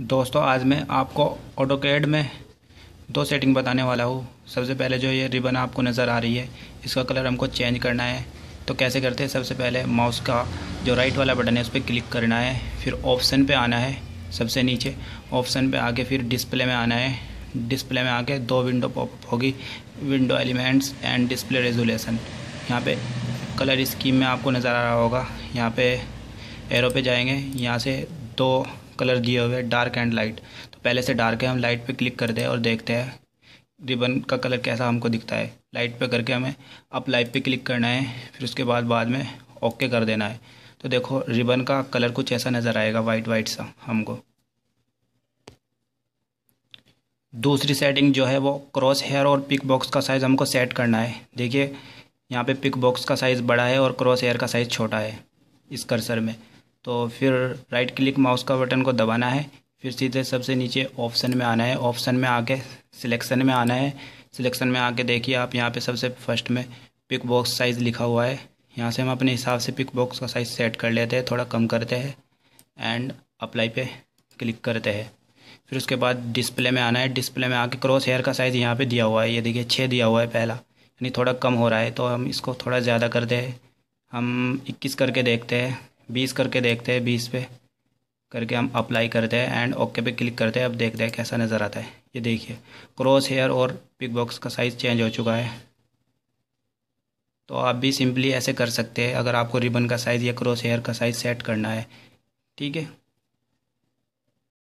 दोस्तों आज मैं आपको ऑटो कैड में दो सेटिंग बताने वाला हूँ सबसे पहले जो ये रिबन आपको नज़र आ रही है इसका कलर हमको चेंज करना है तो कैसे करते हैं सबसे पहले माउस का जो राइट वाला बटन है उस पर क्लिक करना है फिर ऑप्शन पे आना है सबसे नीचे ऑप्शन पे आके फिर डिस्प्ले में आना है डिस्प्ले में आके दो विंडो पॉपअप होगी window elements and display resolution यहाँ पे कलर स्कीम में आपको नज़र आ रहा होगा यहाँ पे एरो पर जाएंगे यहाँ से दो कलर दिए हुए हैं डार्क एंड लाइट तो पहले से डार्क है हम लाइट पे क्लिक करते हैं और देखते हैं रिबन का कलर कैसा हमको दिखता है लाइट पे करके हमें अप लाइट पे क्लिक करना है फिर उसके बाद बाद में ओके कर देना है तो देखो रिबन का कलर कुछ ऐसा नज़र आएगा वाइट वाइट सा हमको दूसरी सेटिंग जो है वो क्रॉस हेयर और पिक बॉक्स का साइज़ हमको सेट करना है देखिए यहाँ पे पिक बॉक्स का साइज़ बड़ा है और क्रॉस हेयर का साइज़ छोटा है इस कर्सर में तो फिर राइट क्लिक माउस का बटन को दबाना है फिर सीधे सबसे नीचे ऑप्शन में आना है ऑप्शन में आके सिलेक्शन में आना है सिलेक्शन में आके देखिए आप यहाँ पे सबसे फर्स्ट में पिक बॉक्स साइज़ लिखा हुआ है यहाँ से हम अपने हिसाब से पिक बॉक्स का साइज़ सेट कर लेते हैं थोड़ा कम करते हैं एंड अप्लाई पे क्लिक करते हैं फिर उसके बाद डिस्प्ले में आना है डिस्प्ले में आके क्रॉस हेयर का साइज़ यहाँ पर दिया हुआ है ये देखिए छः दिया हुआ है पहला यानी थोड़ा कम हो रहा है तो हम इसको थोड़ा ज़्यादा करते हैं हम इक्कीस करके देखते हैं बीस करके देखते हैं बीस पे करके हम अप्लाई करते हैं एंड ओके पे क्लिक करते हैं अब देखते हैं कैसा नज़र आता है ये देखिए क्रॉस हेयर और पिक बॉक्स का साइज़ चेंज हो चुका है तो आप भी सिंपली ऐसे कर सकते हैं अगर आपको रिबन का साइज़ या क्रॉस हेयर का साइज़ सेट करना है ठीक है